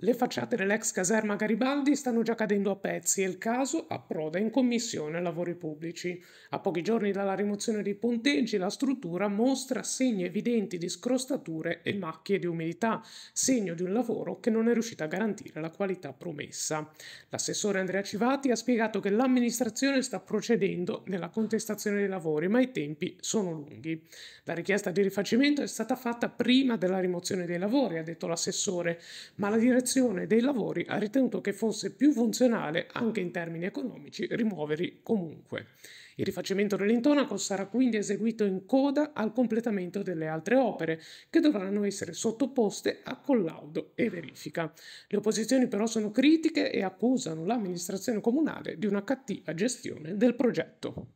Le facciate dell'ex caserma Garibaldi stanno già cadendo a pezzi e il caso approda in commissione lavori pubblici. A pochi giorni dalla rimozione dei ponteggi la struttura mostra segni evidenti di scrostature e macchie di umidità, segno di un lavoro che non è riuscito a garantire la qualità promessa. L'assessore Andrea Civati ha spiegato che l'amministrazione sta procedendo nella contestazione dei lavori, ma i tempi sono lunghi. La richiesta di rifacimento è stata fatta prima della rimozione dei lavori, ha detto l'assessore, ma la direzione realizzazione dei lavori ha ritenuto che fosse più funzionale, anche in termini economici, rimuoverli comunque. Il rifacimento dell'intonaco sarà quindi eseguito in coda al completamento delle altre opere, che dovranno essere sottoposte a collaudo e verifica. Le opposizioni però sono critiche e accusano l'amministrazione comunale di una cattiva gestione del progetto.